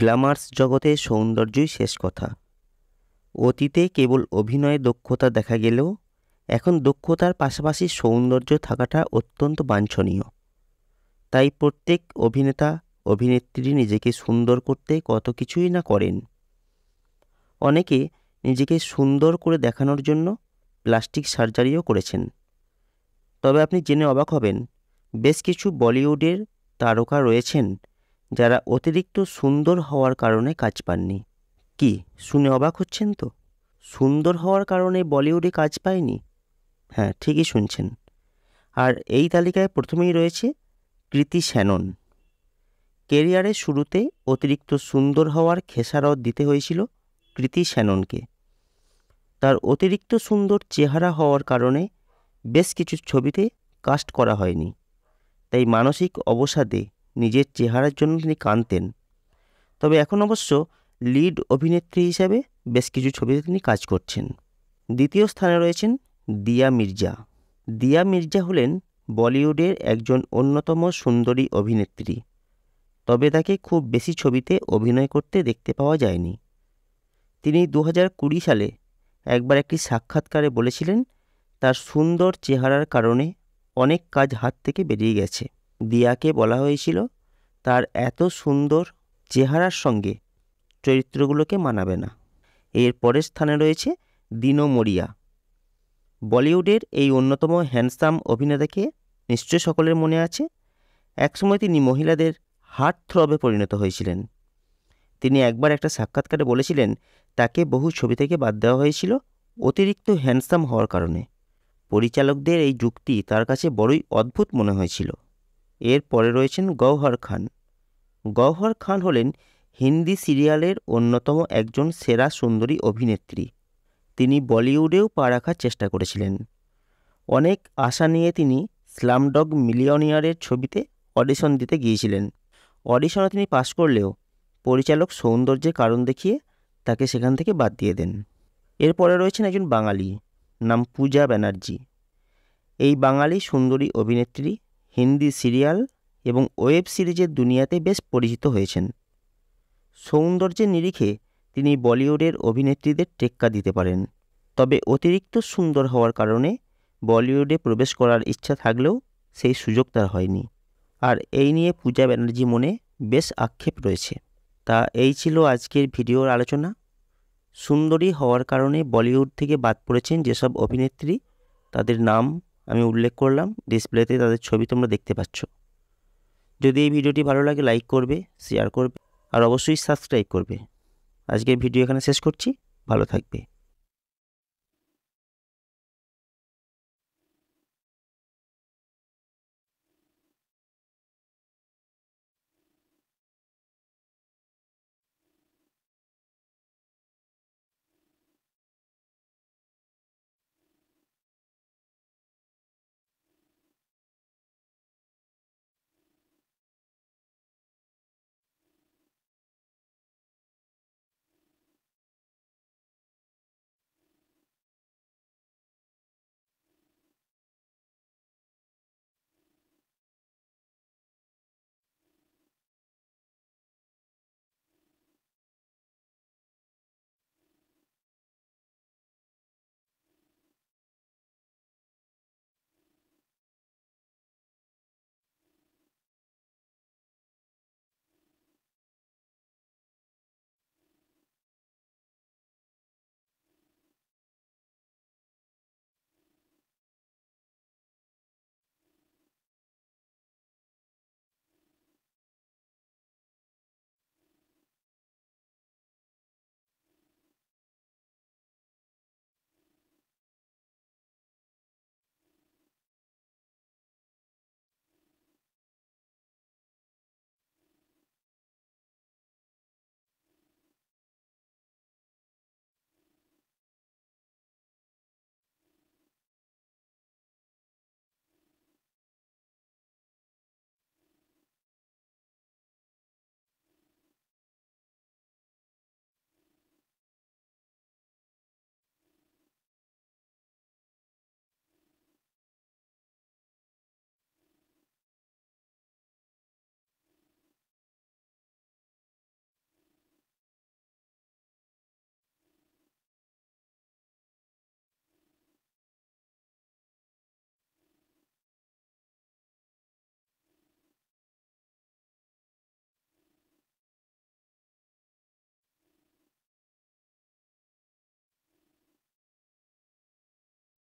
glamorous জগতে সৌন্দর্যই শেষ কথা অতীতে কেবল অভিনয়ে দক্ষতা দেখা গেলেও এখন দক্ষতার পাশাপাশি সৌন্দর্য থাকাটা অত্যন্ত বাঞ্ছনীয় তাই প্রত্যেক অভিনেতা অভিনেত্রী নিজেকে সুন্দর করতে কত কিছুই না করেন অনেকে নিজেকে সুন্দর করে দেখানোর জন্য প্লাস্টিক সার্জারিও করেছেন তবে আপনি জেনে অবাক হবেন বেশ কিছু বলিউডের তারকা রয়েছেন যারা অতিরিক্ত সুন্দর হওয়ার কারণে কাজ পাননি কি শুনে অবাক হচ্ছেন তো সুন্দর হওয়ার কারণে বলিউডে কাজ পায়নি হ্যাঁ ঠিকই শুনছেন আর এই তালিকায় প্রথমেই রয়েছে কৃতি শ্যানন কেরিয়ারের শুরুতে অতিরিক্ত সুন্দর হওয়ার খেসারত দিতে হয়েছিল কৃতি শ্যাননকে তার অতিরিক্ত সুন্দর চেহারা হওয়ার কারণে বেশ কিছু ছবিতে কাস্ট করা হয়নি তাই মানসিক অবসাদে নিজের চেহারার জন্য তিনি কাঁদতেন তবে এখন অবশ্য লিড অভিনেত্রী হিসাবে বেশ কিছু ছবিতে তিনি কাজ করছেন দ্বিতীয় স্থানে রয়েছেন দিয়া মির্জা দিয়া মির্জা হলেন বলিউডের একজন অন্যতম সুন্দরী অভিনেত্রী তবে তাকে খুব বেশি ছবিতে অভিনয় করতে দেখতে পাওয়া যায়নি তিনি দু সালে একবার একটি সাক্ষাৎকারে বলেছিলেন তার সুন্দর চেহারার কারণে অনেক কাজ হাত থেকে বেরিয়ে গেছে দিয়াকে বলা হয়েছিল তার এত সুন্দর চেহারার সঙ্গে চরিত্রগুলোকে মানাবে না এর পরের স্থানে রয়েছে দিনো মরিয়া বলিউডের এই অন্যতম হ্যান্ডসাম অভিনেতাকে নিশ্চয় সকলের মনে আছে একসময় তিনি মহিলাদের হার্ট থ্রবে পরিণত হয়েছিলেন তিনি একবার একটা সাক্ষাৎকারে বলেছিলেন তাকে বহু ছবি থেকে বাদ দেওয়া হয়েছিল অতিরিক্ত হ্যান্ডসাম হওয়ার কারণে পরিচালকদের এই যুক্তি তার কাছে বড়ই অদ্ভুত মনে হয়েছিল এর পরে রয়েছেন গৌহর খান গৌহর খান হলেন হিন্দি সিরিয়ালের অন্যতম একজন সেরা সুন্দরী অভিনেত্রী তিনি বলিউডেও পা রাখার চেষ্টা করেছিলেন অনেক আশা নিয়ে তিনি স্লামডগ মিলিয়নিয়ারের ছবিতে অডিশন দিতে গিয়েছিলেন অডিশনে তিনি পাশ করলেও পরিচালক সৌন্দর্যের কারণ দেখিয়ে তাকে সেখান থেকে বাদ দিয়ে দেন এরপরে রয়েছেন একজন বাঙালি নাম পূজা ব্যানার্জি এই বাঙালি সুন্দরী অভিনেত্রী হিন্দি সিরিয়াল এবং ওয়েব সিরিজের দুনিয়াতে বেশ পরিচিত হয়েছেন সৌন্দর্যের নিরিখে তিনি বলিউডের অভিনেত্রীদের টেক্কা দিতে পারেন তবে অতিরিক্ত সুন্দর হওয়ার কারণে বলিউডে প্রবেশ করার ইচ্ছা থাকলেও সেই সুযোগ তার হয়নি আর এই নিয়ে পূজা ব্যানার্জি মনে বেশ আক্ষেপ রয়েছে তা এই ছিল আজকের ভিডিওর আলোচনা সুন্দরী হওয়ার কারণে বলিউড থেকে বাদ পড়েছেন যেসব অভিনেত্রী তাদের নাম আমি উল্লেখ করলাম ডিসপ্লেতে তাদের ছবি তোমরা দেখতে পাচ্ছ যদি এই ভিডিওটি ভালো লাগে লাইক করবে শেয়ার করবে আর অবশ্যই সাবস্ক্রাইব করবে আজকের ভিডিও এখানে শেষ করছি ভালো থাকবে